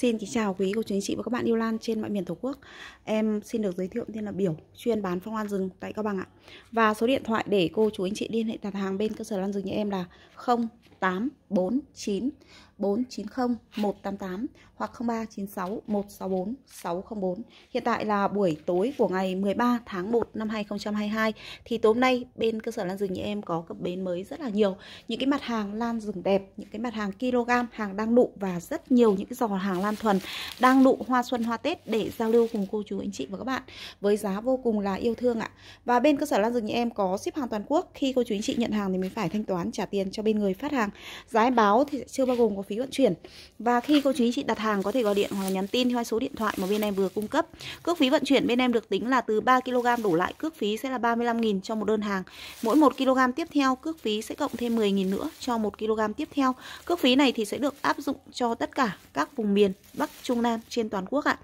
Xin kính chào quý cô chú anh chị và các bạn yêu lan trên mọi miền Tổ quốc Em xin được giới thiệu tên là Biểu, chuyên bán phong lan rừng tại Cao Bằng ạ Và số điện thoại để cô chú anh chị liên hệ đặt hàng bên cơ sở lan rừng nhà em là 0849 490 188 hoặc 0396 164 604. Hiện tại là buổi tối của ngày 13 tháng 1 năm 2022 thì tối nay bên cơ sở Lan Rừng nhà em có cập bến mới rất là nhiều. Những cái mặt hàng lan rừng đẹp, những cái mặt hàng kg, hàng đang nụ và rất nhiều những cái giò hàng lan thuần đang nụ hoa xuân hoa Tết để giao lưu cùng cô chú anh chị và các bạn với giá vô cùng là yêu thương ạ. Và bên cơ sở Lan Rừng nhà em có ship hàng toàn quốc, khi cô chú anh chị nhận hàng thì mình phải thanh toán trả tiền cho bên người phát hàng. Giá em báo thì chưa bao gồm có phí vận chuyển. Và khi cô chú anh chị đặt hàng có thể gọi điện hoặc là nhắn tin theo số điện thoại mà bên em vừa cung cấp. Cước phí vận chuyển bên em được tính là từ 3 kg đổ lại cước phí sẽ là 35.000 cho một đơn hàng. Mỗi 1 kg tiếp theo cước phí sẽ cộng thêm 10.000 nữa cho 1 kg tiếp theo. Cước phí này thì sẽ được áp dụng cho tất cả các vùng miền Bắc Trung Nam trên toàn quốc ạ.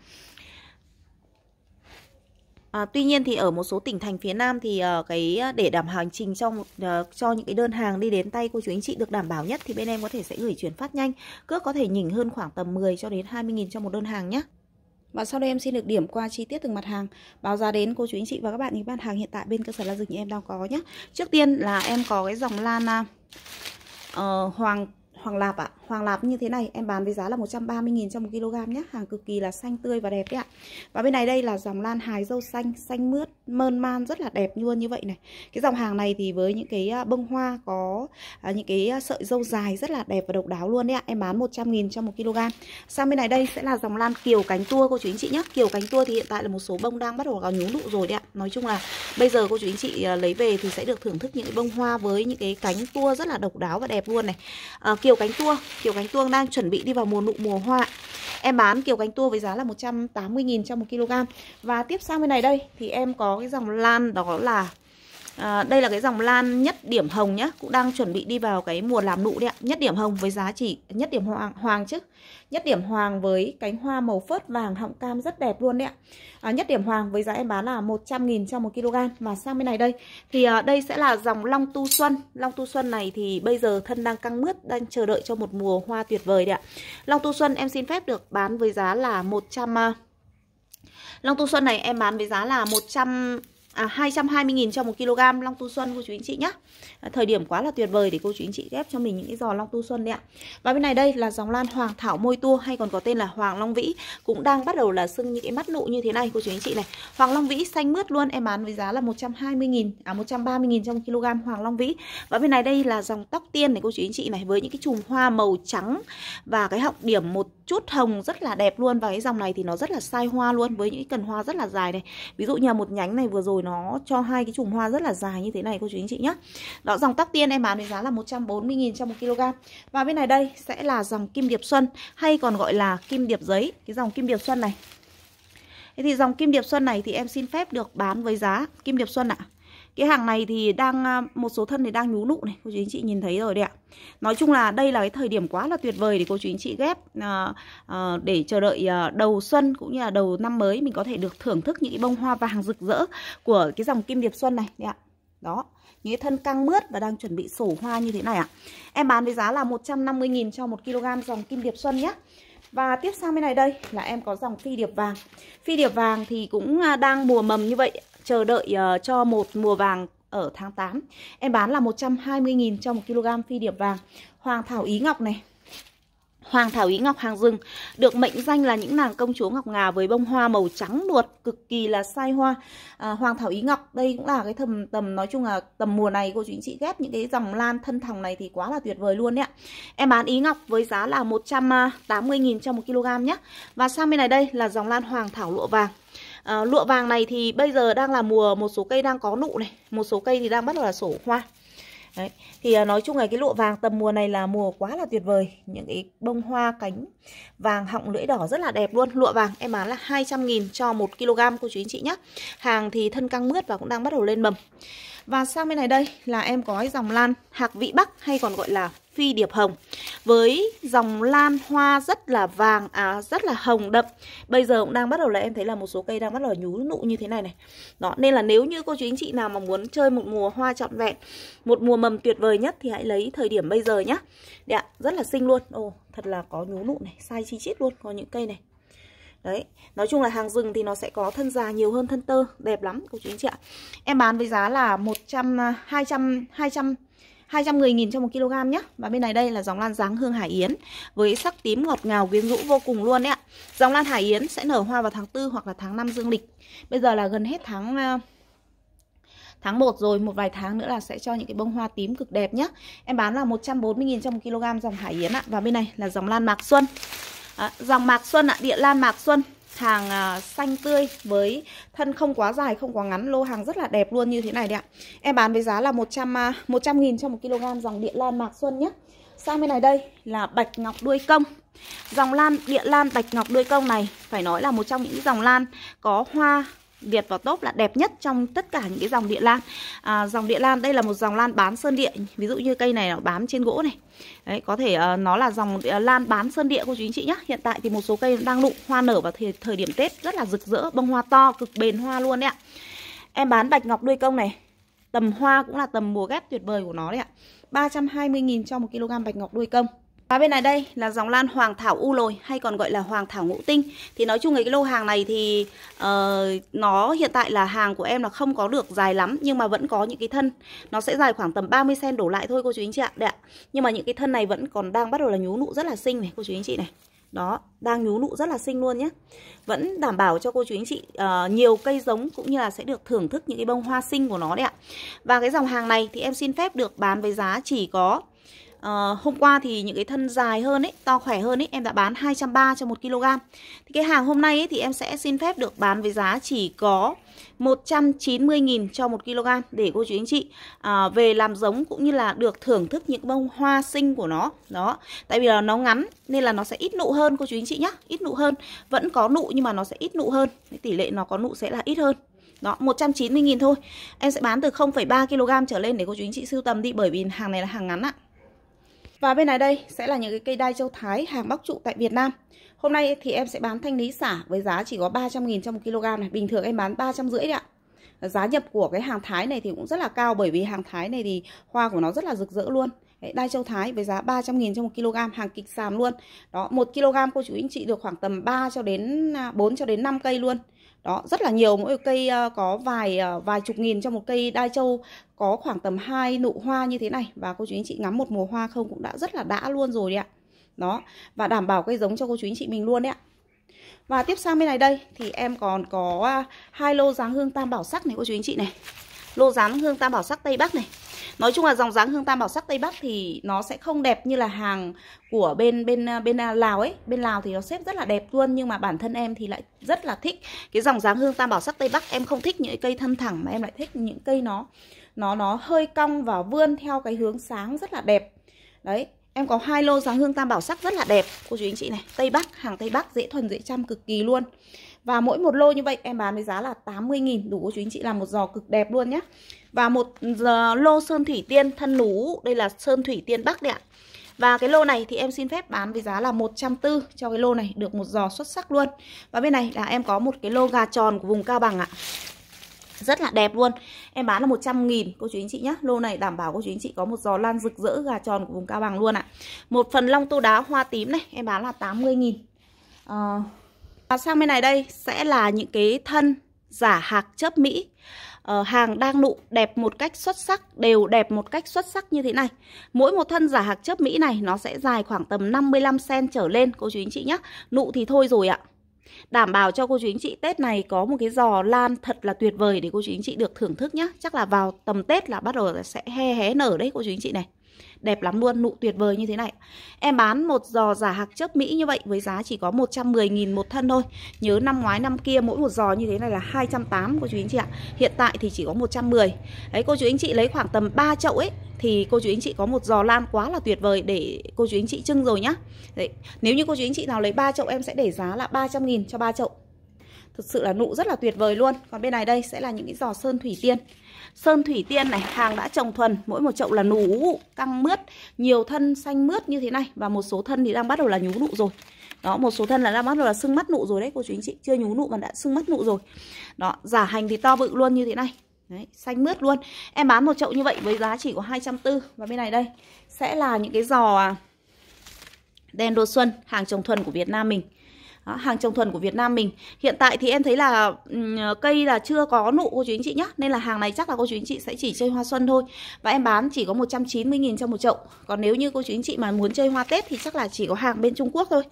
À, tuy nhiên thì ở một số tỉnh thành phía Nam thì uh, cái ờ, để đảm bảo hành trình cho uh, cho những cái đơn hàng đi đến tay cô chú anh chị được đảm bảo nhất thì bên em có thể sẽ gửi chuyển phát nhanh. Cước có thể nhỉnh hơn khoảng tầm 10 cho đến 20 000 cho một đơn hàng nhé. Và sau đây em xin được điểm qua chi tiết từng mặt hàng báo giá đến cô chú anh chị và các bạn những mặt hàng hiện tại bên cơ sở La Dực như em đang có nhé. Trước tiên là em có cái dòng lan uh, hoàng hoàng lạp ạ Hoàng lạp như thế này em bán với giá là 130.000 cho 1 kg nhé Hàng cực kỳ là xanh tươi và đẹp đấy ạ Và bên này đây là dòng lan hái dâu xanh Xanh mướt, mơn man rất là đẹp luôn như vậy này Cái dòng hàng này thì với những cái à, bông hoa có à, những cái à, sợi dâu dài rất là đẹp và độc đáo luôn đấy ạ Em bán 100.000 cho 1 kg Sang bên này đây sẽ là dòng lan kiều cánh tua cô chú anh chị nhé Kiều cánh tua thì hiện tại là một số bông đang bắt đầu có nhú nụ rồi đấy ạ Nói chung là bây giờ cô chú anh chị lấy về thì sẽ được thưởng thức những cái bông hoa với những cái cánh tua rất là độc đáo và đẹp luôn này à, Kiều Kiều cánh tua, kiều cánh tua đang chuẩn bị đi vào mùa nụ mùa hoa. Em bán kiều cánh tua với giá là 180 000 cho 1 kg. Và tiếp sang bên này đây thì em có cái dòng lan đó là À, đây là cái dòng lan nhất điểm hồng nhá Cũng đang chuẩn bị đi vào cái mùa làm nụ đấy ạ Nhất điểm hồng với giá chỉ nhất điểm hoàng, hoàng chứ Nhất điểm hoàng với cánh hoa màu phớt vàng họng cam rất đẹp luôn đấy ạ à, Nhất điểm hoàng với giá em bán là 100.000 cho một kg Mà sang bên này đây Thì à, đây sẽ là dòng long tu xuân Long tu xuân này thì bây giờ thân đang căng mướt Đang chờ đợi cho một mùa hoa tuyệt vời đấy ạ Long tu xuân em xin phép được bán với giá là 100 à, Long tu xuân này em bán với giá là 100 220.000 à, cho 1 kg long tu xuân cô chú anh chị nhé à, thời điểm quá là tuyệt vời để cô chú anh chị ghép cho mình những cái giò long tu xuân đấy ạ và bên này đây là dòng lan hoàng thảo môi tua hay còn có tên là hoàng long vĩ cũng đang bắt đầu là sưng những cái mắt nụ như thế này cô chú anh chị này hoàng long vĩ xanh mướt luôn em bán với giá là 120.000 à 130.000 cho 1 kg hoàng long vĩ và bên này đây là dòng tóc tiên này cô chú anh chị này với những cái chùm hoa màu trắng và cái họng điểm một chút hồng rất là đẹp luôn và cái dòng này thì nó rất là sai hoa luôn với những cái cần hoa rất là dài này ví dụ như một nhánh này vừa rồi nó cho hai cái chùm hoa rất là dài như thế này cô chú anh chị nhé Đó dòng tắc tiên em bán với giá là 140.000 trong 1 kg Và bên này đây sẽ là dòng kim điệp xuân hay còn gọi là kim điệp giấy Cái dòng kim điệp xuân này Thế thì dòng kim điệp xuân này thì em xin phép được bán với giá kim điệp xuân ạ à, cái hàng này thì đang à, một số thân thì đang nhú nụ này cô chú anh chị nhìn thấy rồi đấy ạ nói chung là đây là cái thời điểm quá là tuyệt vời để cô chú anh chị ghép à, à, để chờ đợi à, đầu xuân cũng như là đầu năm mới mình có thể được thưởng thức những cái bông hoa vàng rực rỡ của cái dòng kim điệp xuân này đấy ạ đó những thân căng mướt và đang chuẩn bị sổ hoa như thế này ạ à. em bán với giá là 150.000 cho 1 kg dòng kim điệp xuân nhé và tiếp sang bên này đây là em có dòng phi điệp vàng Phi điệp vàng thì cũng à, đang mùa mầm như vậy chờ đợi uh, cho một mùa vàng ở tháng 8 Em bán là 120.000 cho 1 kg phi điệp vàng Hoàng thảo ý ngọc này Hoàng thảo ý ngọc hàng rừng được mệnh danh là những nàng công chúa ngọc ngà với bông hoa màu trắng nuột cực kỳ là sai hoa. À, hoàng thảo ý ngọc đây cũng là cái thầm tầm nói chung là tầm mùa này cô chú anh chị ghép những cái dòng lan thân thòng này thì quá là tuyệt vời luôn đấy ạ. Em bán ý ngọc với giá là 180 000 cho 1 kg nhé. Và sang bên này đây là dòng lan hoàng thảo lụa vàng à, lụa vàng này thì bây giờ đang là mùa một số cây đang có nụ này một số cây thì đang bắt đầu là sổ hoa Đấy. Thì à, nói chung là cái lụa vàng tầm mùa này là mùa quá là tuyệt vời Những cái bông hoa cánh vàng họng lưỡi đỏ rất là đẹp luôn Lụa vàng em bán là 200 nghìn cho một kg cô chú anh chị nhé Hàng thì thân căng mướt và cũng đang bắt đầu lên mầm Và sang bên này đây là em có cái dòng lan hạc vị bắc hay còn gọi là phi điệp hồng với dòng lan hoa rất là vàng à rất là hồng đậm bây giờ cũng đang bắt đầu là em thấy là một số cây đang bắt đầu nhú nụ như thế này này đó nên là nếu như cô chú anh chị nào mà muốn chơi một mùa hoa trọn vẹn một mùa mầm tuyệt vời nhất thì hãy lấy thời điểm bây giờ nhá Đấy ạ, rất là xinh luôn ồ thật là có nhú nụ này sai chi chít luôn có những cây này Đấy, nói chung là hàng rừng thì nó sẽ có thân già nhiều hơn thân tơ, đẹp lắm cô chú anh chị ạ. Em bán với giá là một trăm à, hai trăm 210.000 cho 1 kg nhé Và bên này đây là dòng lan dáng hương Hải Yến Với sắc tím ngọt ngào quyến rũ vô cùng luôn đấy ạ Dòng lan Hải Yến sẽ nở hoa vào tháng 4 hoặc là tháng 5 dương lịch Bây giờ là gần hết tháng ờ, tháng 1 rồi một vài tháng nữa là sẽ cho những cái bông hoa tím cực đẹp nhé Em bán là 140.000 cho 1 kg dòng Hải Yến ạ Và bên này là dòng lan Mạc Xuân à, Dòng Mạc Xuân ạ, địa lan Mạc Xuân hàng à, xanh tươi với thân không quá dài không quá ngắn lô hàng rất là đẹp luôn như thế này đấy ạ em bán với giá là 100 100 à, nghìn cho một kg dòng địa lan mạc xuân nhé sang bên này đây là bạch ngọc đuôi công dòng lan địa lan bạch ngọc đuôi công này phải nói là một trong những dòng lan có hoa Việt và top là đẹp nhất trong tất cả những cái dòng địa lan à, dòng địa lan đây là một dòng lan bán sơn địa ví dụ như cây này nó bám trên gỗ này đấy có thể uh, nó là dòng uh, lan bán sơn địa cô chú anh chị nhé hiện tại thì một số cây đang nụ hoa nở vào thời, thời điểm tết rất là rực rỡ bông hoa to cực bền hoa luôn đấy ạ em bán bạch ngọc đuôi công này tầm hoa cũng là tầm mùa ghép tuyệt vời của nó đấy ạ 320.000 cho một kg bạch ngọc đuôi công và bên này đây là dòng lan hoàng thảo u lồi hay còn gọi là hoàng thảo ngũ tinh. Thì nói chung cái lô hàng này thì uh, nó hiện tại là hàng của em là không có được dài lắm nhưng mà vẫn có những cái thân nó sẽ dài khoảng tầm 30 cm đổ lại thôi cô chú anh chị ạ. Đấy ạ. Nhưng mà những cái thân này vẫn còn đang bắt đầu là nhú nụ rất là xinh này cô chú anh chị này. Đó, đang nhú nụ rất là xinh luôn nhé Vẫn đảm bảo cho cô chú anh chị uh, nhiều cây giống cũng như là sẽ được thưởng thức những cái bông hoa xinh của nó đấy ạ Và cái dòng hàng này thì em xin phép được bán với giá chỉ có Ờ, hôm qua thì những cái thân dài hơn ấy, to khỏe hơn ấy, em đã bán 230 cho 1 kg. Thì cái hàng hôm nay ấy, thì em sẽ xin phép được bán với giá chỉ có 190.000 cho 1 kg để cô chú anh chị à, về làm giống cũng như là được thưởng thức những bông hoa sinh của nó. Đó, tại vì là nó ngắn nên là nó sẽ ít nụ hơn cô chú anh chị nhá, ít nụ hơn. Vẫn có nụ nhưng mà nó sẽ ít nụ hơn. tỷ lệ nó có nụ sẽ là ít hơn. Đó, 190.000 thôi. Em sẽ bán từ 0,3 kg trở lên để cô chú anh chị sưu tầm đi bởi vì hàng này là hàng ngắn ạ. À. Và bên này đây sẽ là những cái cây đai châu Thái hàng bắc trụ tại Việt Nam. Hôm nay thì em sẽ bán thanh lý xả với giá chỉ có 300 000 trong 1 kg này, bình thường em bán 350 đấy ạ. Giá nhập của cái hàng Thái này thì cũng rất là cao bởi vì hàng Thái này thì hoa của nó rất là rực rỡ luôn. đai châu Thái với giá 300 000 trong 1 kg hàng kịch sàm luôn. Đó, 1 kg cô chú anh chị được khoảng tầm 3 cho đến 4 à, cho đến 5 cây luôn đó rất là nhiều mỗi cây ờ, có vài ờ, vài chục nghìn cho một cây đai châu có khoảng tầm hai nụ hoa như thế này và cô chú anh chị ngắm một mùa hoa không cũng đã rất là đã luôn rồi đấy ạ đó và đảm bảo cây giống cho cô chú anh chị mình luôn đấy ạ và tiếp sang bên này đây thì em còn có ờ, hai lô dáng hương tam bảo sắc này cô chú anh chị này lô rán hương tam bảo sắc Tây Bắc này Nói chung là dòng dáng hương tam bảo sắc Tây Bắc thì nó sẽ không đẹp như là hàng của bên bên bên à, Lào ấy. Bên Lào thì nó xếp rất là đẹp luôn nhưng mà bản thân em thì lại rất là thích cái dòng dáng hương tam bảo sắc Tây Bắc. Em không thích những cây thân thẳng mà em lại thích những cây nó nó nó hơi cong và vươn theo cái hướng sáng rất là đẹp. Đấy, em có hai lô dáng hương tam bảo sắc rất là đẹp cô chú anh chị này, Tây Bắc, hàng Tây Bắc dễ thuần dễ chăm cực kỳ luôn. Và mỗi một lô như vậy em bán với giá là 80.000 đủ cô chú anh chị làm một giò cực đẹp luôn nhé Và một uh, lô sơn thủy tiên thân nú Đây là sơn thủy tiên Bắc đấy ạ và cái lô này thì em xin phép bán với giá là 140 cho cái lô này được một giò xuất sắc luôn. Và bên này là em có một cái lô gà tròn của vùng Cao Bằng ạ. Rất là đẹp luôn. Em bán là 100 nghìn cô chú anh chị nhé. Lô này đảm bảo cô chú anh chị có một giò lan rực rỡ gà tròn của vùng Cao Bằng luôn ạ. Một phần long tô đá hoa tím này em bán là 80 nghìn. À, và sang bên này đây sẽ là những cái thân giả hạc chớp Mỹ ờ, hàng đang nụ đẹp một cách xuất sắc đều đẹp một cách xuất sắc như thế này mỗi một thân giả hạc chớp Mỹ này nó sẽ dài khoảng tầm 55 cm trở lên cô chú anh chị nhé nụ thì thôi rồi ạ Đảm bảo cho cô chú anh chị Tết này có một cái giò lan thật là tuyệt vời để cô chú anh chị được thưởng thức nhé Chắc là vào tầm Tết là bắt đầu sẽ he hé nở đấy cô chú anh chị này. Đẹp lắm luôn, nụ tuyệt vời như thế này Em bán một giò giả hạc chớp Mỹ như vậy với giá chỉ có 110.000 một thân thôi Nhớ năm ngoái năm kia mỗi một giò như thế này là 280 cô chú anh chị ạ Hiện tại thì chỉ có 110 Đấy cô chú anh chị lấy khoảng tầm 3 chậu ấy thì cô chú anh chị có một giò lan quá là tuyệt vời để cô chú anh chị trưng rồi nhá. Đấy, nếu như cô chú anh chị nào lấy 3 chậu em sẽ để giá là 300 000 cho 3 chậu. Thực sự là nụ rất là tuyệt vời luôn. Còn bên này đây sẽ là những cái giò sơn thủy tiên. Sơn thủy tiên này, hàng đã trồng thuần, mỗi một chậu là nú, căng mướt, nhiều thân xanh mướt như thế này và một số thân thì đang bắt đầu là nhú nụ rồi. Đó, một số thân là đang bắt đầu là sưng mắt nụ rồi đấy cô chú anh chị, chưa nhú nụ mà đã sưng mắt nụ rồi. Đó, giả hành thì to bự luôn như thế này. Đấy, xanh mướt luôn. Em bán một chậu như vậy với giá chỉ có 240 và bên này đây sẽ là những cái giò đen đô xuân, hàng trồng thuần của Việt Nam mình. Đó, hàng trồng thuần của Việt Nam mình hiện tại thì em thấy là cây là chưa có nụ cô chú anh chị nhá nên là hàng này chắc là cô chú anh chị sẽ chỉ chơi hoa xuân thôi và em bán chỉ có 190.000 cho một chậu còn nếu như cô chú anh chị mà muốn chơi hoa Tết thì chắc là chỉ có hàng bên Trung Quốc thôi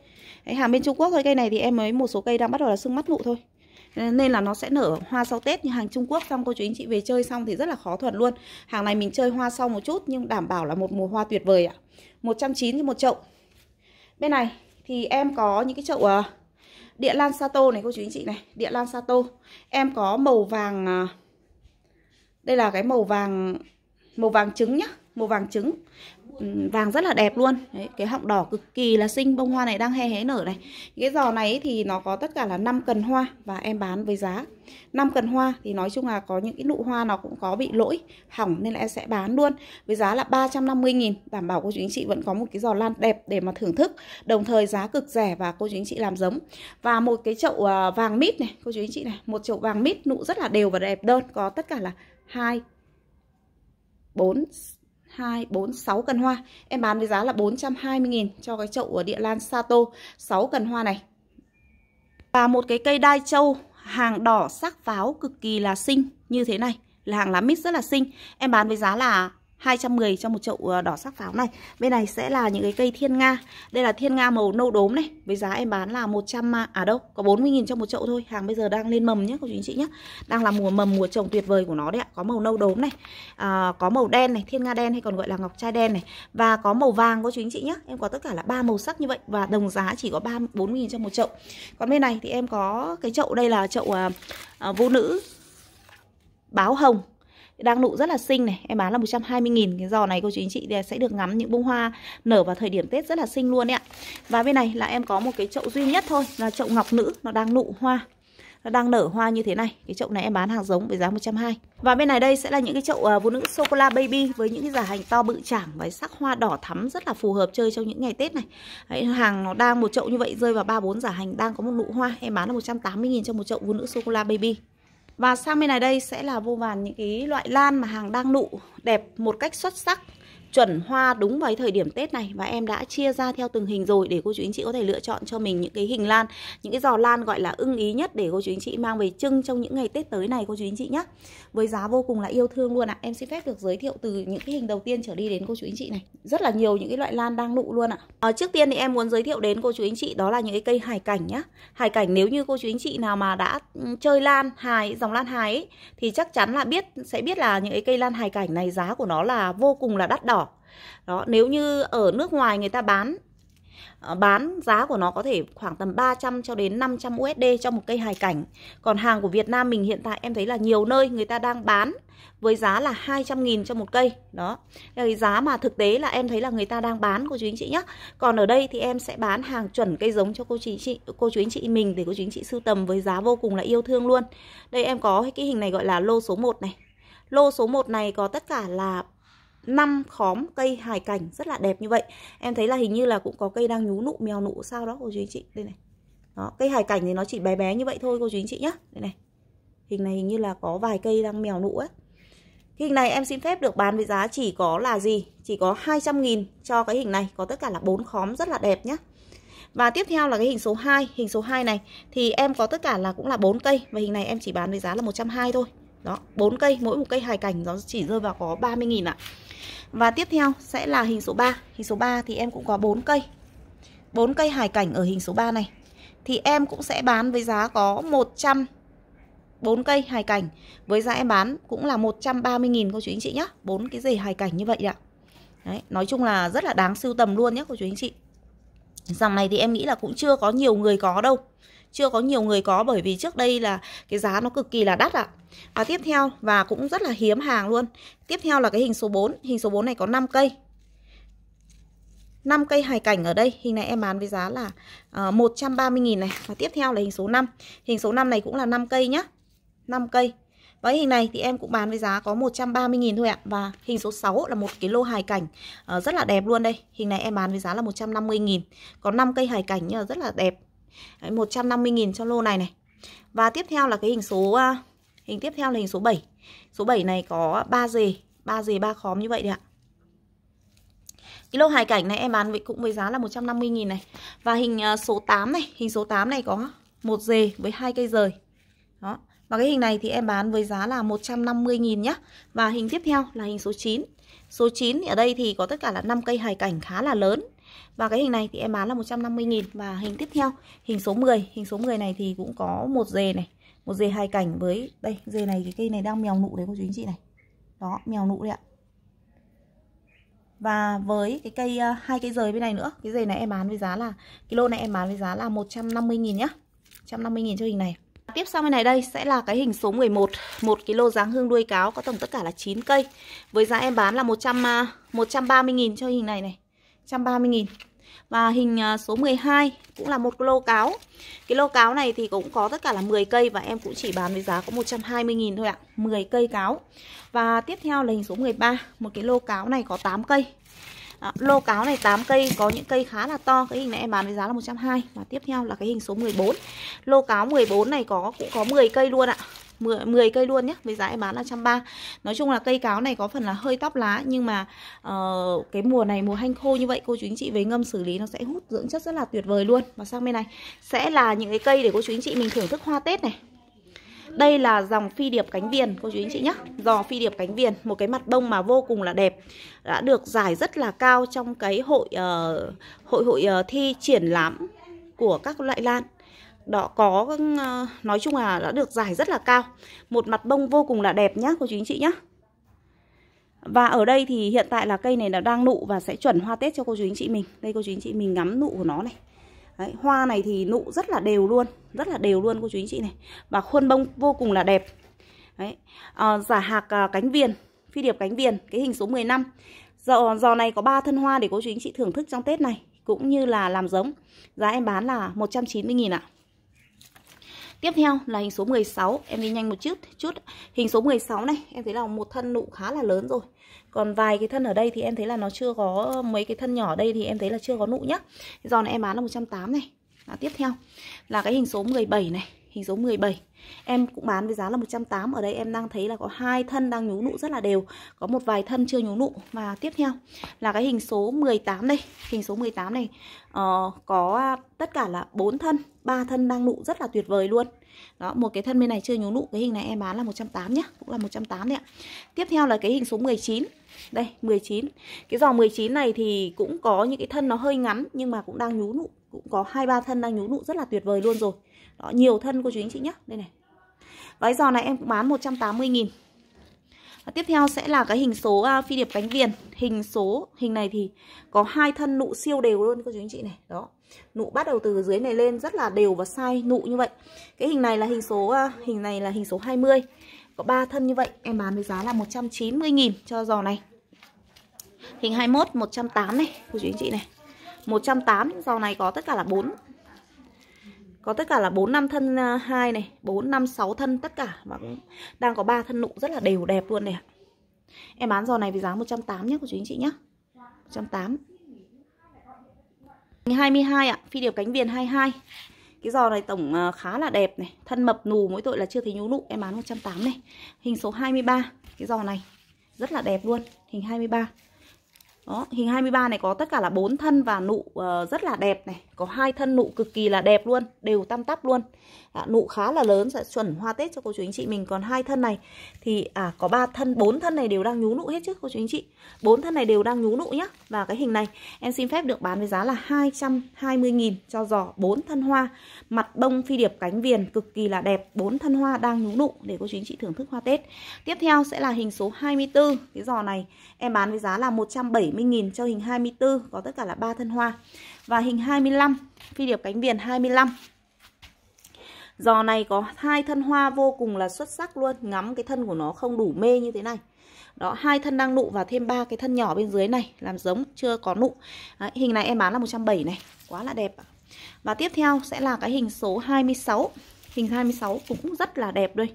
Đấy, hàng bên Trung Quốc thôi cây này thì em mới một số cây đang bắt đầu là sưng mắt nụ thôi ờ, nên là nó sẽ nở hoa sau Tết như hàng Trung Quốc xong cô chú anh chị về chơi xong thì rất là khó thuần luôn hàng này mình chơi hoa sau một chút nhưng đảm bảo là một mùa hoa tuyệt vời ạ 190 cho một chậu bên này thì em có những cái chậu uh, Địa Lan Sato này cô chú anh chị này Địa Lan Sato Em có màu vàng à, Đây là cái màu vàng Màu vàng trứng nhá Màu vàng trứng Ừ, vàng rất là đẹp luôn Đấy, cái họng đỏ cực kỳ là xinh bông hoa này đang he hé nở này cái giò này thì nó có tất cả là 5 cần hoa và em bán với giá 5 cần hoa thì nói chung là có những cái nụ hoa nó cũng có bị lỗi hỏng nên là em sẽ bán luôn với giá là 350 nghìn đảm bảo cô chú anh chị vẫn có một cái giò lan đẹp để mà thưởng thức đồng thời giá cực rẻ và cô chú anh chị làm giống và một cái chậu à, vàng mít này cô chú anh chị này một chậu vàng mít nụ rất là đều và đẹp đơn có tất cả là hai bốn 2, 4, 6 cần hoa Em bán với giá là 420.000 cho cái chậu ở địa lan Sato 6 cần hoa này Và một cái cây đai châu hàng đỏ sắc pháo cực kỳ là xinh như thế này Là hàng lá mít rất là xinh Em bán với giá là 210 cho một chậu ờ, đỏ sắc pháo này Bên này sẽ là những cái cây thiên nga Đây là thiên nga màu nâu đốm này Với giá em bán là 100, à đâu Có 40.000 cho một chậu thôi Hàng bây giờ đang lên mầm nhé cô chú anh chị nhé Đang là mùa mầm mùa trồng tuyệt vời của nó đấy ạ Có màu nâu đốm này à, Có màu đen này, thiên nga đen hay còn gọi là ngọc trai đen này Và có màu vàng cô chú anh chị nhé Em có tất cả là ba màu sắc như vậy Và đồng giá chỉ có 3 40.000 cho một chậu Còn bên này thì em có cái chậu đây là chậu à, à, vô nữ Báo hồng đang nụ rất là xinh này em bán là 120 nghìn cái giò này cô chú anh chị sẽ được ngắm những bông hoa nở vào thời điểm Tết rất là xinh luôn đấy ạ và bên này là em có một cái chậu duy nhất thôi là chậu ngọc nữ nó đang nụ hoa nó đang nở hoa như thế này cái chậu này em bán hàng giống với giá 120 và bên này đây sẽ là những cái chậu uh, à, vũ nữ socola baby với những cái giả hành to bự chảng và sắc hoa đỏ thắm rất là phù hợp chơi trong những ngày Tết này Đấy, hàng nó đang một chậu như vậy rơi vào ba bốn giả hành đang có một nụ hoa em bán là 180 000 cho một chậu vũ nữ socola baby và sang bên này đây sẽ là vô vàn những cái loại lan mà hàng đang nụ đẹp một cách xuất sắc chuẩn hoa đúng vào thời điểm Tết này và em đã chia ra theo từng hình rồi để cô chú anh chị có thể lựa chọn cho mình những cái hình lan, những cái giò lan gọi là ưng ý nhất để cô chú anh chị mang về trưng trong những ngày Tết tới này cô chú anh chị nhé. Với giá vô cùng là yêu thương luôn ạ. À. Em xin phép được giới thiệu từ những cái hình đầu tiên trở đi đến cô chú anh chị này. Rất là nhiều những cái loại lan đang nụ luôn ạ. À. À, trước tiên thì em muốn giới thiệu đến cô chú anh chị đó là những cái cây hải cảnh nhá. Hải cảnh nếu như cô chú anh chị nào mà đã ừ, chơi lan hài, dòng lan hài ấy, thì chắc chắn là biết sẽ biết là những cái cây lan hải cảnh này giá của nó là vô cùng là đắt đỏ đó nếu như ở nước ngoài người ta bán ờ, bán giá của nó có thể khoảng tầm 300 cho đến 500 USD cho một cây hài cảnh. Còn hàng của Việt Nam mình hiện tại em thấy là nhiều nơi người ta đang bán với giá là 200 000 cho một cây. Đó. Cái giá mà thực tế là em thấy là người ta đang bán cô chú anh chị nhé. Còn ở đây thì em sẽ bán hàng chuẩn cây giống cho cô chú anh chị cô chú anh chị mình để cô chú anh chị sưu tầm với giá vô cùng là yêu thương luôn. Đây em có cái hình này gọi là lô số 1 này. Lô số 1 này có tất cả là năm khóm cây hài cảnh rất là đẹp như vậy em thấy là hình như là cũng có cây đang nhú nụ mèo nụ sao đó cô chú anh chị đây này đó cây hài cảnh thì nó chỉ bé bé như vậy thôi cô chú anh chị nhá đây này hình này hình như là có vài cây đang mèo nụ ấy cái hình này em xin phép được bán với giá chỉ có là gì chỉ có 200 nghìn cho cái hình này có tất cả là bốn khóm rất là đẹp nhá và tiếp theo là cái hình số 2 Hình số 2 này thì em có tất cả là cũng là bốn cây Và hình này em chỉ bán với giá là 120 thôi Đó, 4 cây, mỗi một cây hài cảnh nó chỉ rơi vào có 30 nghìn ạ à. Và tiếp theo sẽ là hình số 3. Hình số 3 thì em cũng có 4 cây. 4 cây hải cảnh ở hình số 3 này. Thì em cũng sẽ bán với giá có 100 4 cây hài cảnh với giá em bán cũng là 130.000 cô chú anh chị nhé 4 cái rể hài cảnh như vậy ạ. Đấy, nói chung là rất là đáng sưu tầm luôn nhé cô chú anh chị. Dòng này thì em nghĩ là cũng chưa có nhiều người có đâu chưa có nhiều người có bởi vì trước đây là cái giá nó cực kỳ là đắt ạ. À. à, tiếp theo và cũng rất là hiếm hàng luôn. Tiếp theo là cái hình số 4, hình số 4 này có 5 cây. 5 cây hài cảnh ở đây, hình này em bán với giá là uh, 130 000 này. Và tiếp theo là hình số 5. Hình số 5 này cũng là 5 cây nhá. 5 cây. Với hình này thì em cũng bán với giá có 130.000 thôi ạ Và hình số 6 là một cái lô hài cảnh uh, Rất là đẹp luôn đây Hình này em bán với giá là 150.000 Có 5 cây hài cảnh nhưng rất là đẹp 150.000 cho lô này này. Và tiếp theo là cái hình số à, hình tiếp theo là hình số 7. Số 7 này có 3 dề, 3 dề 3 khóm như vậy đấy ạ. Cái lô hài cảnh này em bán với cũng với giá là 150 000 này. Và hình à, số 8 này, hình số 8 này có một dề với hai cây rời. Đó. Và cái hình này thì em bán với giá là 150 000 nhé Và hình tiếp theo là hình số 9. Số 9 ở đây thì có tất cả là 5 cây hài cảnh khá là lớn. Và cái hình này thì em bán là 150.000 Và hình tiếp theo, hình số 10 Hình số 10 này thì cũng có một dề này một dề hai cảnh với đây dề này cái cây này đang mèo nụ đấy cô chú anh chị này đó mèo nụ đấy ạ và với cái cây ờ, hai cây rời bên này nữa cái dề này em bán với giá là cái lô này em bán với giá là 150.000 nhá 150.000 cho hình này Tiếp sau bên này đây sẽ là cái hình số 11 cái lô dáng hương đuôi cáo có tổng tất cả là 9 cây Với giá em bán là 100, 130.000 ờ, cho hình này này 130.000 Và hình à, số 12 cũng là một lô cáo Cái lô cáo này thì cũng có tất cả là 10 cây và em cũng chỉ bán với giá có 120.000 thôi ạ 10 cây cáo Và tiếp theo là hình số 13 Một cái lô cáo này có 8 cây à, Lô cáo này 8 cây có những cây khá là to Cái hình này em bán với giá là 120 Và tiếp theo là cái hình số 14 Lô cáo 14 này có cũng có 10 cây luôn ạ 10, 10 cây luôn nhé với giá em bán là trăm nói chung là cây cáo này có phần là hơi tóc lá nhưng mà uh, cái mùa này mùa hanh khô như vậy cô chú anh chị với ngâm xử lý nó sẽ hút dưỡng chất rất là tuyệt vời luôn và sang bên này sẽ là những cái cây để cô chú anh chị mình thưởng thức hoa tết này đây là dòng phi điệp cánh viền cô chú anh chị nhé Dò phi điệp cánh viền Một cái mặt bông mà vô cùng là đẹp Đã được giải rất là cao trong cái hội uh, Hội hội uh, thi triển lãm Của các loại lan đó có ờ, nói chung là đã được giải rất là cao một mặt bông vô cùng là đẹp nhá cô chú anh chị nhá và ở đây thì hiện tại là cây này là đang nụ và sẽ chuẩn hoa tết cho cô chú anh chị mình đây cô chú anh chị mình ngắm nụ của nó này Đấy, hoa này thì nụ rất là đều luôn rất là đều luôn cô chú anh chị này và khuôn bông vô cùng là đẹp Đấy. À, giả hạc à, cánh viền phi điệp cánh viền cái hình số 15 giò, giò này có 3 thân hoa để cô chú anh chị thưởng thức trong tết này cũng như là làm giống giá em bán là 190.000 ạ Tiếp theo là hình số 16, em đi nhanh một chút chút. Hình số 16 này, em thấy là một thân nụ khá là lớn rồi. Còn vài cái thân ở đây thì em thấy là nó chưa có mấy cái thân nhỏ ở đây thì em thấy là chưa có nụ nhá. Giòn này em bán là 180 này. Đó, tiếp theo là cái hình số 17 này hình số 17 Em cũng bán với giá là 180 Ở đây em đang thấy là có hai thân đang nhú nụ rất là đều Có một vài thân chưa nhú nụ Và tiếp theo là cái hình số 18 đây Hình số 18 này uh, Có tất cả là bốn thân ba thân đang nụ rất là tuyệt vời luôn đó, một cái thân bên này chưa nhú nụ Cái hình này em bán là 180 nhé Cũng là 180 đấy ạ Tiếp theo là cái hình số 19 Đây, 19 Cái dòng 19 này thì cũng có những cái thân nó hơi ngắn Nhưng mà cũng đang nhú nụ Cũng có hai ba thân đang nhú nụ rất là tuyệt vời luôn rồi đó, nhiều thân của chú anh chị nhé Đây này Gói giò này em cũng bán 180.000 và tiếp theo sẽ là cái hình số uh, phi điệp cánh viền Hình số, hình này thì có hai thân nụ siêu đều luôn cô chú anh chị này Đó, nụ bắt đầu từ dưới này lên rất là đều và sai nụ như vậy Cái hình này là hình số, uh, hình này là hình số 20 Có ba thân như vậy, em bán với giá là 190 nghìn cho giò này Hình 21, 108 này, cô chú anh chị này 108, giò này có tất cả là 4 có tất cả là 4 5 thân 2 à, này, 4 5 6 thân tất cả và cũng đang có ba thân nụ rất là đều đẹp luôn này Em bán giò này với giá 180 nhé cô chú anh chị nhé 180. 22 ạ, phi điệp cánh viền 22. Cái giò này tổng à, khá là đẹp này, thân mập nù mỗi tội là chưa thấy nhú nụ, em bán 180 này. Hình số 23, cái giò này rất là đẹp luôn, hình 23. Đó, hình 23 này có tất cả là bốn thân và nụ uh, rất là đẹp này, có hai thân nụ cực kỳ là đẹp luôn, đều tam tắp luôn à, nụ khá là lớn sẽ chuẩn hoa tết cho cô chú anh chị mình còn hai thân này thì à có ba thân bốn thân này đều đang nhú nụ hết chứ cô chú anh chị bốn thân này đều đang nhú nụ nhá và cái hình này em xin phép được bán với giá là 220.000 cho giỏ bốn thân hoa mặt bông phi điệp cánh viền cực kỳ là đẹp bốn thân hoa đang nhú nụ để cô chú anh chị thưởng thức hoa tết tiếp theo sẽ là hình số 24 cái giò này em bán với giá là 170.000 cho hình 24 có tất cả là ba thân hoa và hình 25 phi điệp cánh viền 25 Giò này có hai thân hoa vô cùng là xuất sắc luôn Ngắm cái thân của nó không đủ mê như thế này Đó, hai thân đang nụ và thêm ba cái thân nhỏ bên dưới này Làm giống chưa có nụ Đấy, Hình này em bán là 170 này Quá là đẹp Và tiếp theo sẽ là cái hình số 26 Hình 26 cũng rất là đẹp đây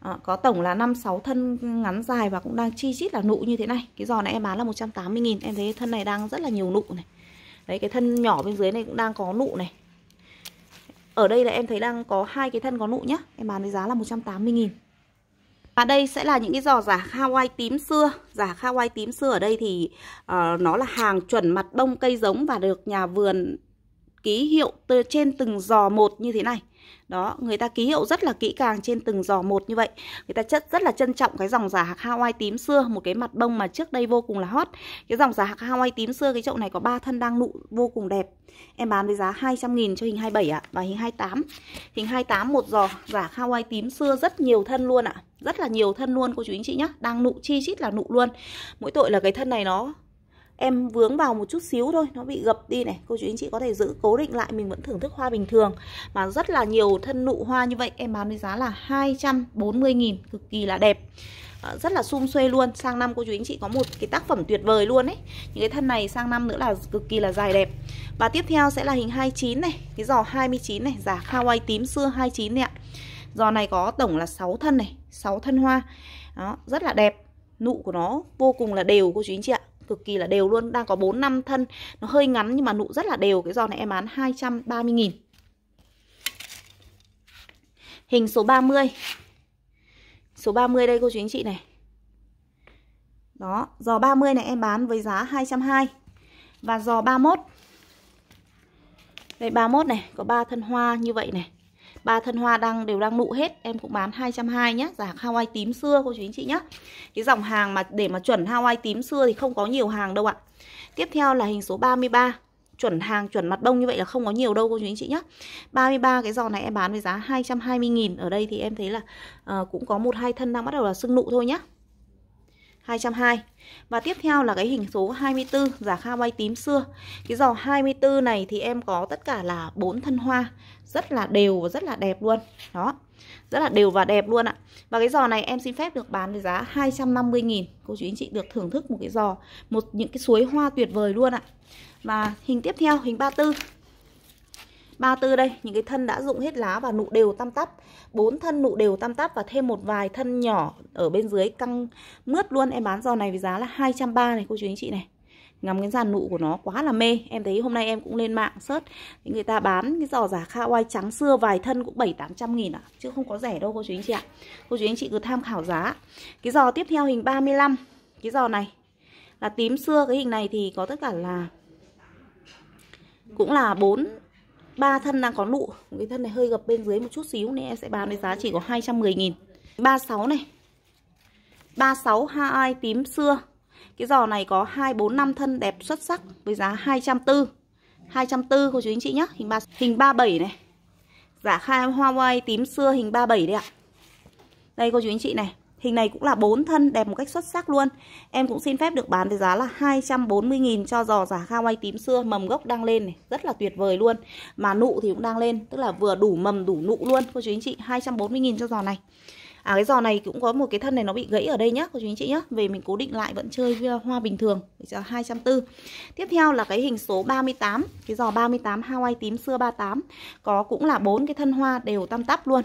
à, Có tổng là 5-6 thân ngắn dài Và cũng đang chi chít là nụ như thế này Cái giò này em bán là 180.000 Em thấy thân này đang rất là nhiều nụ này Đấy, cái thân nhỏ bên dưới này cũng đang có nụ này ở đây là em thấy đang có hai cái thân có nụ nhá Em bán với giá là 180 nghìn và đây sẽ là những cái giò giả Hawaii tím xưa Giả Hawaii tím xưa ở đây thì uh, Nó là hàng chuẩn mặt bông cây giống Và được nhà vườn ký hiệu từ trên từng giò một như thế này đó người ta ký hiệu rất là kỹ càng trên từng giò một như vậy người ta chất rất là trân trọng cái dòng giả hạc Hawaii tím xưa một cái mặt bông mà trước đây vô cùng là hot cái dòng giả hạc Hawaii tím xưa cái chậu này có ba thân đang nụ vô cùng đẹp em bán với giá 200.000 cho hình 27 ạ à, và hình 28 hình 28 một giò giả Hawaii tím xưa rất nhiều thân luôn ạ à. rất là nhiều thân luôn cô chú anh chị nhé đang nụ chi chít là nụ luôn mỗi tội là cái thân này nó em vướng vào một chút xíu thôi nó bị gập đi này cô chú anh chị có thể giữ cố định lại mình vẫn thưởng thức hoa bình thường mà rất là nhiều thân nụ hoa như vậy em bán với giá là 240.000 cực kỳ là đẹp ờ, rất là sum xuê luôn sang năm cô chú anh chị có một cái tác phẩm tuyệt vời luôn ấy những cái thân này sang năm nữa là cực kỳ là dài đẹp và tiếp theo sẽ là hình 29 này cái giò 29 này giả Hawaii tím xưa 29 này ạ giò này có tổng là 6 thân này 6 thân hoa đó rất là đẹp nụ của nó vô cùng là đều cô chú anh chị ạ cực kỳ là đều luôn đang có 4 năm thân nó hơi ngắn nhưng mà nụ rất là đều cái giò này em bán 230.000 hình số 30 số 30 đây cô chú anh chị này đó giò 30 này em bán với giá 220 và giò 31 đây 31 này có 3 thân hoa như vậy này ba thân hoa đang đều đang nụ hết em cũng bán 220 nhá giả Hawaii tím xưa cô chú anh chị nhé cái dòng hàng mà để mà chuẩn Hawaii tím xưa thì không có nhiều hàng đâu ạ tiếp theo là hình số 33 chuẩn hàng chuẩn mặt bông như vậy là không có nhiều đâu cô chú anh chị nhé 33 cái giò này em bán với giá 220.000 ở đây thì em thấy là uh, cũng có một hai thân đang bắt đầu là sưng nụ thôi nhé 220 Và tiếp theo là cái hình số 24 Giả kha quay tím xưa Cái giò 24 này thì em có tất cả là 4 thân hoa rất là đều và rất là đẹp luôn đó rất là đều và đẹp luôn ạ và cái giò này em xin phép được bán với giá 250.000 cô chú anh chị được thưởng thức một cái giò một những cái suối hoa tuyệt vời luôn ạ và hình tiếp theo hình 34 34 đây, những cái thân đã rụng hết lá và nụ đều tam tắp. bốn thân nụ đều tam tắp và thêm một vài thân nhỏ ở bên dưới căng mướt luôn. Em bán giò này với giá là 230 này cô chú anh chị này ngắm cái dàn nụ của nó quá là mê em thấy hôm nay em cũng lên mạng search thì người ta bán cái giỏ giả kawaii trắng xưa vài thân cũng bảy tám trăm nghìn ạ à. chứ không có rẻ đâu cô chú anh chị ạ à. cô chú anh chị cứ tham khảo giá cái giò tiếp theo hình 35 cái giò này là tím xưa cái hình này thì có tất cả là cũng là bốn ba thân đang có nụ cái thân này hơi gập bên dưới một chút xíu nên em sẽ bán với giá chỉ có 210 nghìn 36 này 36 hai tím xưa cái giò này có 2, 4, 5 thân đẹp xuất sắc với giá 240 240 cô chú anh chị nhé Hình, 3, hình 37 này Giả khai hoa Hawaii tím xưa hình 37 đấy ạ Đây cô chú anh chị này Hình này cũng là 4 thân đẹp một cách xuất sắc luôn Em cũng xin phép được bán với giá là 240.000 cho giò giả Hawaii tím xưa Mầm gốc đang lên này, rất là tuyệt vời luôn Mà nụ thì cũng đang lên, tức là vừa đủ mầm đủ nụ luôn Cô chú anh chị, 240.000 cho giò này à cái giò này cũng có một cái thân này nó bị gãy ở đây nhá cô chú anh chị nhá về mình cố định lại vẫn chơi ờ, hoa bình thường hai trăm tiếp theo là cái hình số 38 cái giò 38 Hawaii tím xưa 38 có cũng là bốn cái thân hoa đều tam tắp luôn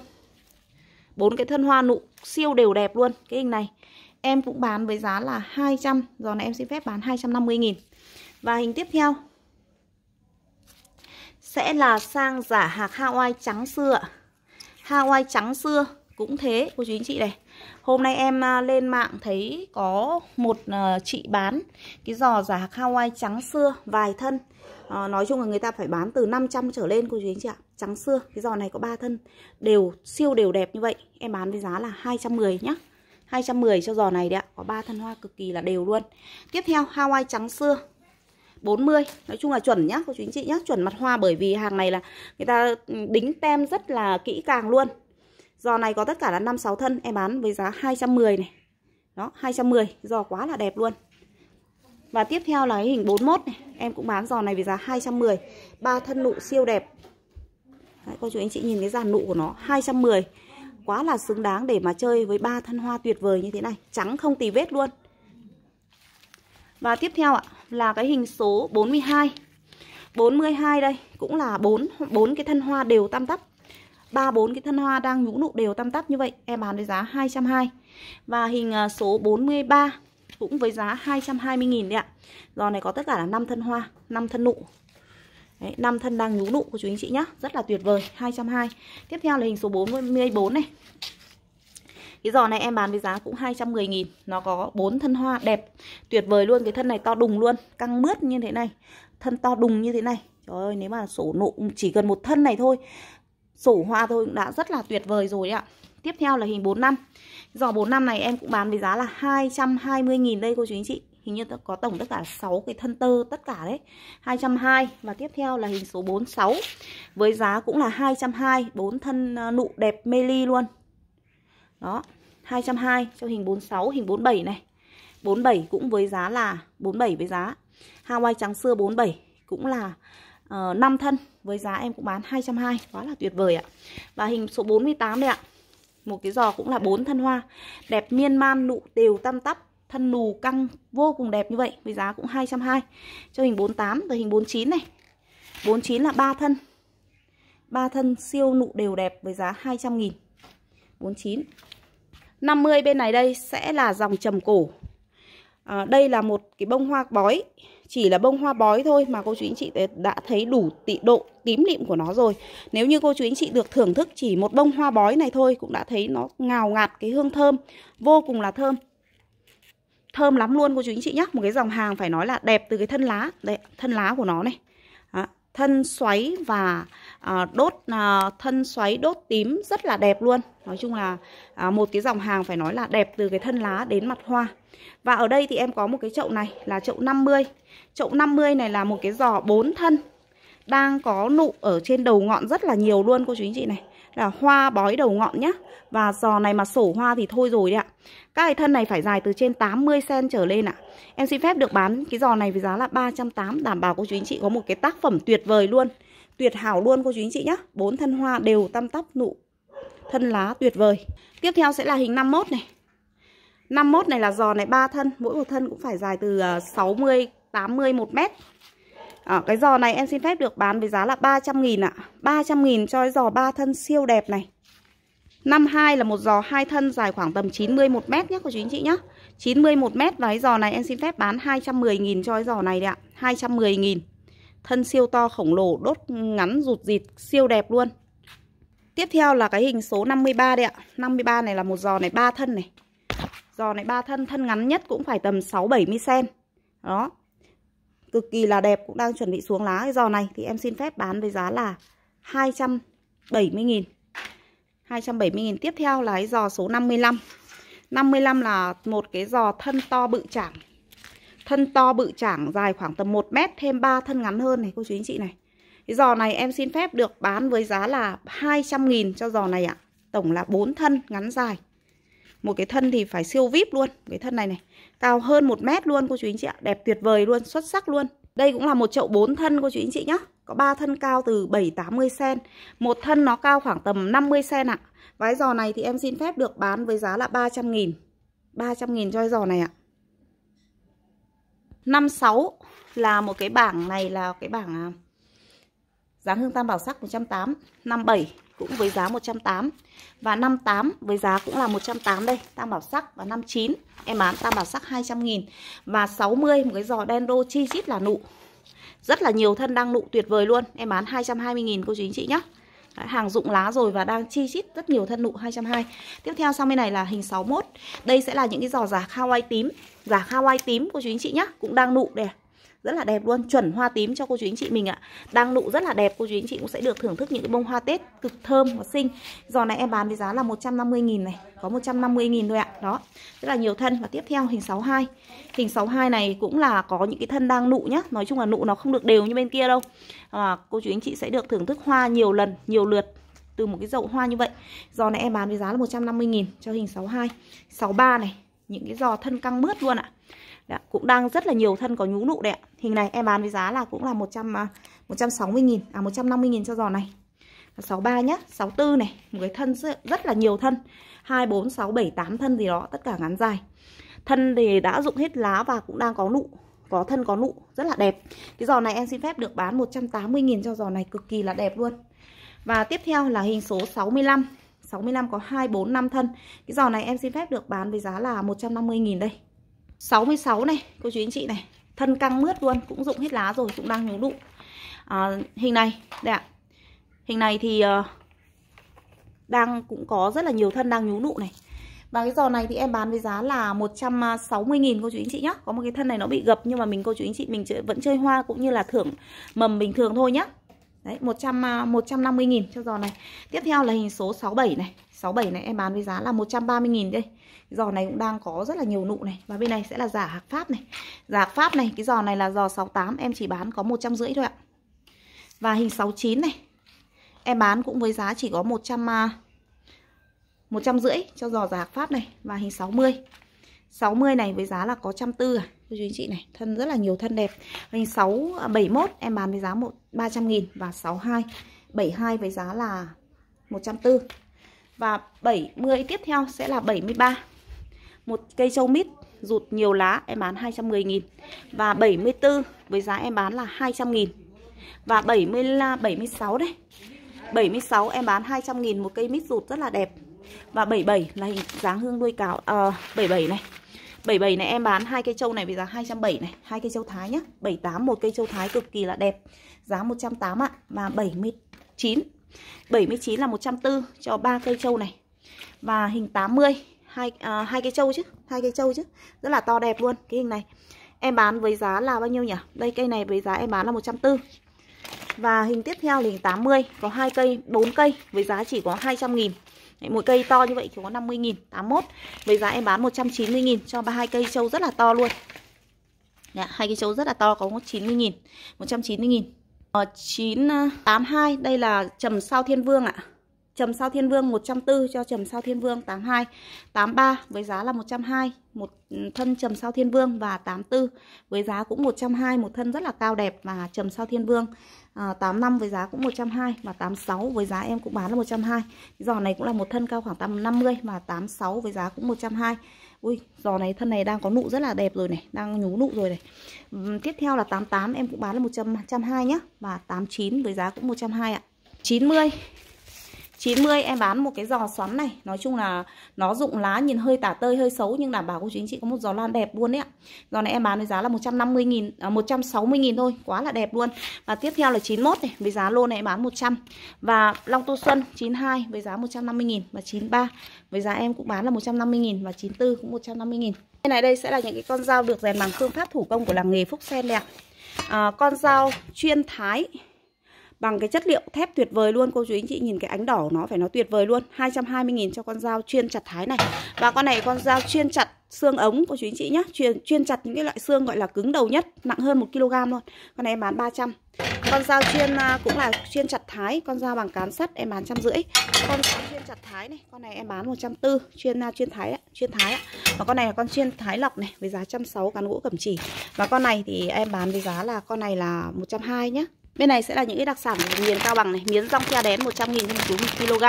bốn cái thân hoa nụ siêu đều đẹp luôn cái hình này em cũng bán với giá là 200 giò này em xin phép bán 250.000 và hình tiếp theo sẽ là sang giả hạc Hawaii trắng xưa Hawaii trắng xưa cũng thế cô chú anh chị này hôm nay em à, lên mạng thấy có một à, chị bán cái giò giả Hawaii trắng xưa vài thân à, nói chung là người ta phải bán từ 500 trở lên cô chú anh chị ạ trắng xưa cái giò này có ba thân đều siêu đều đẹp như vậy em bán với giá là 210 nhá 210 cho giò này đấy ạ có ba thân hoa cực kỳ là đều luôn tiếp theo Hawaii trắng xưa 40 Nói chung là chuẩn nhá cô chú anh chị nhá Chuẩn mặt hoa bởi vì hàng này là người ta ừ, đính tem rất là kỹ càng luôn Giò này có tất cả là 5-6 thân Em bán với giá 210 này Đó 210 Giò quá là đẹp luôn Và tiếp theo là hình 41 này Em cũng bán giò này với giá 210 ba thân nụ siêu đẹp Đấy, Cô chú anh chị nhìn cái dàn nụ của nó 210 Quá là xứng đáng để mà chơi với ba thân hoa tuyệt vời như thế này Trắng không tì vết luôn Và tiếp theo ạ Là cái hình số 42 42 đây cũng là bốn bốn cái thân hoa đều tam tắp ba bốn cái thân hoa đang nhũ nụ đều tam tắp như vậy em bán với giá 220 và hình à, số 43 cũng với giá 220.000 đấy ạ giò này có tất cả là 5 thân hoa 5 thân nụ Đấy, 5 thân đang nhú nụ của chú anh chị nhá Rất là tuyệt vời 220 Tiếp theo là hình số 44 này Cái giò này em bán với giá cũng 210 nghìn Nó có 4 thân hoa đẹp Tuyệt vời luôn Cái thân này to đùng luôn Căng mướt như thế này Thân to đùng như thế này Trời ơi nếu mà sổ nụ chỉ cần một thân này thôi sổ hoa thôi cũng đã rất là tuyệt vời rồi ạ Tiếp theo là hình 45 Giỏ năm này em cũng bán với giá là 220.000 đây cô chú anh chị Hình như có tổng tất cả 6 cái thân tơ tất cả đấy 220 Và tiếp theo là hình số 46 Với giá cũng là 220 4 thân à, nụ đẹp mê ly luôn Đó 220 cho hình 46 Hình 47 này 47 cũng với giá là 47 với giá Hawaii trắng xưa 47 Cũng là uh, ờ, 5 thân với giá em cũng bán 220 quá là tuyệt vời ạ và hình số 48 đây ạ một cái giò cũng là bốn thân hoa đẹp miên man nụ đều tăm tắp thân nù căng vô cùng đẹp như vậy với giá cũng 220 cho hình 48 tới hình 49 này 49 là ba thân ba thân siêu nụ đều đẹp với giá 200 nghìn 49 50 bên này đây sẽ là dòng trầm cổ à, đây là một cái bông hoa bói chỉ là bông hoa bói thôi mà cô chú anh chị đã thấy đủ tị độ tím lịm của nó rồi nếu như cô chú anh chị được thưởng thức chỉ một bông hoa bói này thôi cũng đã thấy nó ngào ngạt cái hương thơm vô cùng là thơm thơm lắm luôn cô chú anh chị nhé một cái dòng hàng phải nói là đẹp từ cái thân lá đây thân lá của nó này thân xoáy và à, đốt à, thân xoáy đốt tím rất là đẹp luôn nói chung là à, một cái dòng hàng phải nói là đẹp từ cái thân lá đến mặt hoa và ở đây thì em có một cái chậu này là chậu 50 chậu 50 này là một cái giò bốn thân đang có nụ ở trên đầu ngọn rất là nhiều luôn cô chú anh chị này là hoa bói đầu ngọn nhá Và giò này mà sổ hoa thì thôi rồi đấy ạ Các cái thân này phải dài từ trên 80cm trở lên ạ Em xin phép được bán cái giò này với giá là 380 Đảm bảo cô chú anh chị có một cái tác phẩm tuyệt vời luôn Tuyệt hảo luôn cô chú anh chị nhá bốn thân hoa đều tăm tắp nụ Thân lá tuyệt vời Tiếp theo sẽ là hình 51 này 51 này là giò này ba thân Mỗi một thân cũng phải dài từ 60 80 1 mét à, Cái giò này em xin phép được bán với giá là 300 nghìn ạ à. 300 nghìn cho cái giò 3 thân siêu đẹp này 52 là một giò hai thân dài khoảng tầm 91 mét nhé cô chú anh chị nhé 91 mét và cái giò này em xin phép bán 210 nghìn cho cái giò này đấy ạ 210 nghìn Thân siêu to khổng lồ đốt ngắn rụt dịt siêu đẹp luôn Tiếp theo là cái hình số 53 đấy ạ 53 này là một giò này ba thân này Giò này ba thân, thân ngắn nhất cũng phải tầm 6-70cm Đó cực kỳ là đẹp cũng đang chuẩn bị xuống lá cái giò này thì em xin phép bán với giá là 270.000 270.000 tiếp theo là cái giò số 55 55 là một cái giò thân to bự chảng thân to bự chảng dài khoảng tầm 1 mét thêm 3 thân ngắn hơn này cô chú anh chị này cái giò này em xin phép được bán với giá là 200.000 cho giò này ạ à. tổng là 4 thân ngắn dài một cái thân thì phải siêu vip luôn cái thân này này cao hơn 1 mét luôn cô chú anh chị ạ. Đẹp tuyệt vời luôn, xuất sắc luôn. Đây cũng là một chậu 4 thân cô chú anh chị nhá. Có 3 thân cao từ 7 80 cm, một thân nó cao khoảng tầm 50 cm ạ. Vái giò này thì em xin phép được bán với giá là 300 000 300 000 cho giò này ạ. 56 là một cái bảng này là cái bảng à, Dán hương tam bảo sắc 108, 57 cũng với giá 108 và 58 với giá cũng là 108 đây, tam bảo sắc và 59 em bán tam bảo sắc 200 000 và 60 một cái giò đen đô chi chít là nụ. Rất là nhiều thân đang nụ tuyệt vời luôn, em bán 220 000 cô chú anh chị nhé Đấy, hàng dụng lá rồi và đang chi chít rất nhiều thân nụ 220 Tiếp theo sau bên này là hình 61 Đây sẽ là những cái giò giả Hawaii tím Giả Hawaii tím cô chú anh chị nhé Cũng đang nụ đẹp rất là đẹp luôn chuẩn hoa tím cho cô chú anh chị mình ạ đang nụ rất là đẹp cô chú anh chị cũng sẽ được thưởng thức những cái bông hoa tết cực thơm và xinh giò này em bán với giá là 150.000 này có 150.000 thôi ạ đó rất là nhiều thân và tiếp theo hình 62 hình 62 này cũng là có những cái thân đang nụ nhá nói chung là nụ nó không được đều như bên kia đâu à, cô chú anh chị sẽ được thưởng thức hoa nhiều lần nhiều lượt từ một cái dậu hoa như vậy giò này em bán với giá là 150.000 cho hình 62 63 này những cái giò thân căng mướt luôn ạ Đấy, cũng đang rất là nhiều thân có nhú nụ đấy Hình này em bán với giá là cũng là 100 160 000 à 150 000 à, cho giò này. 63 nhá, 64 này, một cái thân rất là nhiều thân. 2 4 6 7 8 thân gì đó, tất cả ngắn dài. Thân thì đã dụng hết lá và cũng đang có nụ, có thân có nụ, rất là đẹp. Cái giò này em xin phép được bán 180 000 cho giò này cực kỳ là đẹp luôn. Và tiếp theo là hình số 65. 65 có 2 4 5 thân. Cái giò này em xin phép được bán với giá là 150 000 đây. 66 này cô chú anh chị này thân căng mướt luôn cũng rụng hết lá rồi cũng đang nhú đụ à, hình này đây ạ hình này thì uh, đang cũng có rất là nhiều thân đang nhú nụ này và cái giò này thì em bán với giá là 160.000 cô chú anh chị nhé Có một cái thân này nó bị gập nhưng mà mình cô chú anh chị mình vẫn chơi hoa cũng như là thưởng mầm bình thường thôi nhá Đấy 100, 150.000 à, cho giò này Tiếp theo là hình số 67 này 67 này em bán với giá là 130.000 đây giò này cũng đang có rất là nhiều nụ này và bên này sẽ là giả hạc pháp này giả hạc pháp này cái giò này là giò 68 em chỉ bán có 150 thôi ạ và hình 69 này em bán cũng với giá chỉ có 100 150 à, cho giò giả hạc pháp này và hình 60 60 này với giá là có 140 à Thưa chú anh chị này, thân rất là nhiều thân đẹp Hình 6, 71 à, em bán với giá 1, 300 nghìn Và 62, 72 với giá là 140 Và 70 tiếp theo sẽ là 73 một cây châu mít rụt nhiều lá em bán 210.000 và 74 với giá em bán là 200.000 và 70 là 76 đây 76 em bán 200.000 một cây mít rụt rất là đẹp và 77 là hình dáng hương đuôi cáo à, 77 này 77 này em bán hai cây châu này với giá 270 này, hai cây châu thái nhá. 78 một cây châu thái cực kỳ là đẹp. Giá 180 ạ và 79. 79 là 140 cho ba cây châu này. Và hình 80 hai à, hai cây trâu chứ hai cây trâu chứ rất là to đẹp luôn cái hình này em bán với giá là bao nhiêu nhỉ đây cây này với giá em bán là 140 và hình tiếp theo là hình 80 có hai cây 4 cây với giá chỉ có 200 nghìn mỗi cây to như vậy chỉ có 50 nghìn 81 với giá em bán 190 nghìn cho ba hai cây trâu rất là to luôn dạ, hai cây trâu rất là to có 90 nghìn 190 nghìn 982 ờ, à, đây là trầm sao thiên vương ạ Trầm sao thiên vương 140 cho trầm sao thiên vương 82 83 với giá là 120 một thân trầm sao thiên vương và 84 với giá cũng 120 một thân rất là cao đẹp và trầm sao thiên vương à, 85 với giá cũng 120 và 86 với giá em cũng bán là 120 cái giò này cũng là một thân cao khoảng 50 và 86 với giá cũng 120 Ui, giò này thân này đang có nụ rất là đẹp rồi này, đang nhú nụ rồi này. Uhm, tiếp theo là 88 em cũng bán là 100 120 nhá và 89 với giá cũng 120 ạ. 90 90 em bán một cái giò xoắn này Nói chung là nó rụng lá nhìn hơi tả tơi hơi xấu Nhưng đảm bảo cô chú anh chị có một giò lan đẹp luôn đấy ạ Giò này em bán với giá là 150 nghìn à, 160 nghìn thôi Quá là đẹp luôn Và tiếp theo là 91 này Với giá lô này em bán 100 Và Long Tô Xuân 92 với giá 150 nghìn Và 93 với giá em cũng bán là 150 nghìn Và 94 cũng 150 nghìn cái này đây sẽ là những cái con dao được rèn bằng phương pháp thủ công của làng nghề Phúc Sen đẹp à, Con dao chuyên thái bằng cái chất liệu thép tuyệt vời luôn cô chú anh chị nhìn cái ánh đỏ nó phải nó tuyệt vời luôn 220.000 cho con dao chuyên chặt thái này và con này con dao chuyên chặt xương ống cô chú anh chị nhé chuyên chuyên chặt những cái loại xương gọi là cứng đầu nhất nặng hơn 1 kg luôn con này em bán 300 con dao chuyên à, cũng là chuyên chặt thái con dao bằng cán sắt em bán trăm rưỡi con dao chuyên chặt thái này con này em bán 140 chuyên à, chuyên thái chuyên thái và con này là con chuyên thái lọc này với giá trăm sáu cán gỗ cẩm chỉ và con này thì em bán với giá là con này là 120 nhá Bên này sẽ là những cái đặc sản của miền Cao Bằng này. Miến rong keo đén 100 000 cho một kg.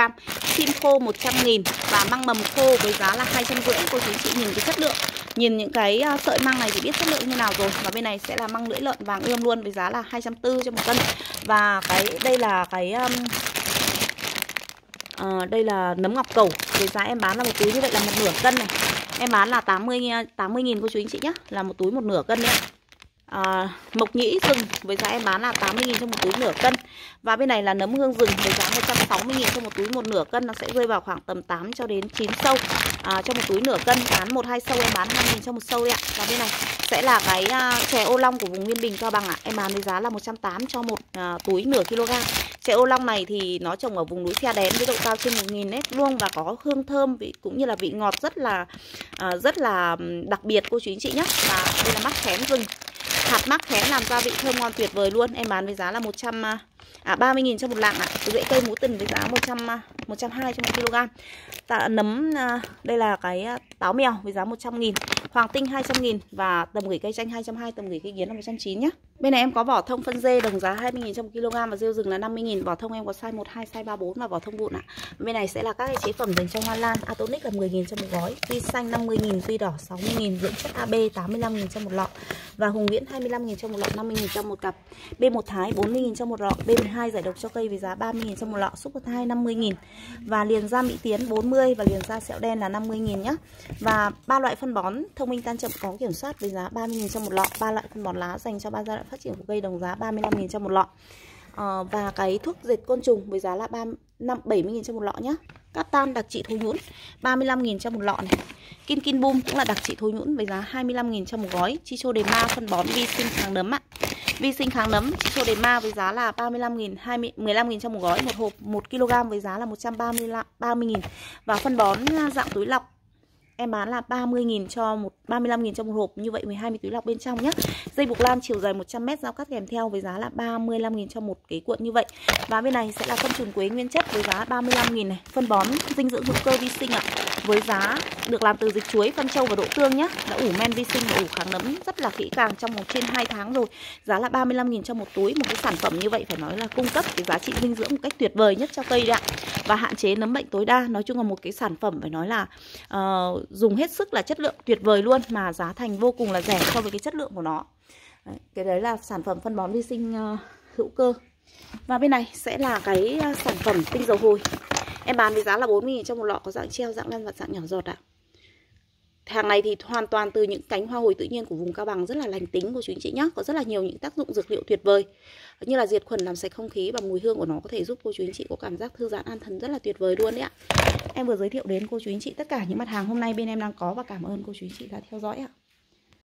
chim khô 100 000 và măng mầm khô với giá là 250 cô chú chị nhìn cái chất lượng. Nhìn những cái à, sợi măng này thì biết chất lượng như nào rồi. Và bên này sẽ là măng lưỡi lợn vàng ươm luôn với giá là 240 cho một cân. Và cái đây là cái um, à, đây là nấm ngọc cầu với giá em bán là một túi như vậy là một nửa cân này em bán là 80 80 000 cô chú anh chị nhé là một túi một nửa cân đấy à, mộc nhĩ rừng với giá em bán là 80.000 cho một túi nửa cân và bên này là nấm hương rừng với giá 160.000 cho một túi một nửa cân nó sẽ rơi vào khoảng tầm 8 cho đến 9 sâu à, cho một túi nửa cân bán một hai sâu em bán 2.000 cho một sâu đấy ạ và bên này sẽ là cái à, chè ô long của vùng Nguyên Bình Cao Bằng ạ em bán với giá là 180 cho một à, túi nửa kg chè ô long này thì nó trồng ở vùng núi Phe Đén với độ cao trên 1.000 mét luôn và có hương thơm vị cũng như là vị ngọt rất là à, rất là đặc biệt cô chú anh chị nhé và đây là mắt khén rừng Hạt mắc khén làm gia vị thơm ngon tuyệt vời luôn Em bán với giá là 100 à, 30.000 cho một lạng ạ à. rễ cây mú tình với giá 100 120 à, cho 1 kg tạ nấm à, đây là cái à, táo mèo với giá 100.000 hoàng tinh 200.000 và tầm gửi cây chanh 220 tầm gửi cây nghiến là 190 nhá bên này em có vỏ thông phân dê đồng giá 20.000 cho 1 kg và rêu rừng là 50.000 vỏ thông em có size 1 2 size 3 4 và vỏ thông vụn ạ à. bên này sẽ là các cái chế phẩm dành cho hoa lan atonic là 10.000 cho một gói tuy xanh 50.000 tuy đỏ 60.000 dưỡng chất AB 85.000 cho một lọ và hùng nguyễn 25.000 cho một lọ 50.000 cho một cặp B1 thái 40.000 cho một lọ B1 12 giải độc cho cây với giá 30.000 cho một lọ Super Thai 50.000 Và liền da Mỹ Tiến 40 và liền da sẹo đen là 50.000 nhé Và ba loại phân bón thông minh tan chậm có kiểm soát với giá 30.000 cho một lọ ba loại phân bón lá dành cho ba giai đoạn phát triển của cây đồng giá 35.000 cho một lọ à, Và cái thuốc diệt côn trùng với giá là 70.000 cho một lọ nhé. Cát tan đặc trị thối nhũn 35.000 cho một lọ này. kin kin Boom cũng là đặc trị thối nhũn với giá 25.000 cho một gói. Chicho đề ma phân bón vi sinh kháng nấm ạ. Vi sinh kháng nấm Chicho đề ma với giá là 35.000 20 15.000 cho một gói, một hộp 1 kg với giá là 130 30.000 và phân bón dạng túi lọc Em bán là 30.000 cho một 35.000 cho một hộp như vậy 12 túi lọc bên trong nhé Dây buộc lam chiều dài 100m giao cắt kèm theo với giá là 35.000 cho một cái cuộn như vậy. Và bên này sẽ là phân trùn quế nguyên chất với giá 35.000 này, phân bón dinh dưỡng hữu cơ vi sinh ạ. À với giá được làm từ dịch chuối, phân trâu và đỗ tương nhé Đã ủ men vi sinh và ủ kháng nấm rất là kỹ càng trong một trên 2 tháng rồi Giá là 35.000 cho một túi Một cái sản phẩm như vậy phải nói là cung cấp cái giá trị dinh dưỡng một cách tuyệt vời nhất cho cây đấy ạ Và hạn chế nấm bệnh tối đa Nói chung là một cái sản phẩm phải nói là uh, dùng hết sức là chất lượng tuyệt vời luôn Mà giá thành vô cùng là rẻ so với cái chất lượng của nó đấy, Cái đấy là sản phẩm phân bón vi sinh uh, hữu cơ và bên này sẽ là cái à, sản phẩm tinh dầu hồi Em bán với giá là 40 000 trong một lọ có dạng treo, dạng lăn và dạng nhỏ giọt ạ Hàng này thì hoàn toàn từ những cánh hoa hồi tự nhiên của vùng Cao Bằng rất là lành tính của chú anh chị nhé Có rất là nhiều những tác dụng dược liệu tuyệt vời Như là diệt khuẩn làm sạch không khí và mùi hương của nó có thể giúp cô chú anh chị có cảm giác thư giãn an thần rất là tuyệt vời luôn đấy ạ Em vừa giới thiệu đến cô chú anh chị tất cả những mặt hàng hôm nay bên em đang có và cảm ơn cô chú anh chị đã theo dõi ạ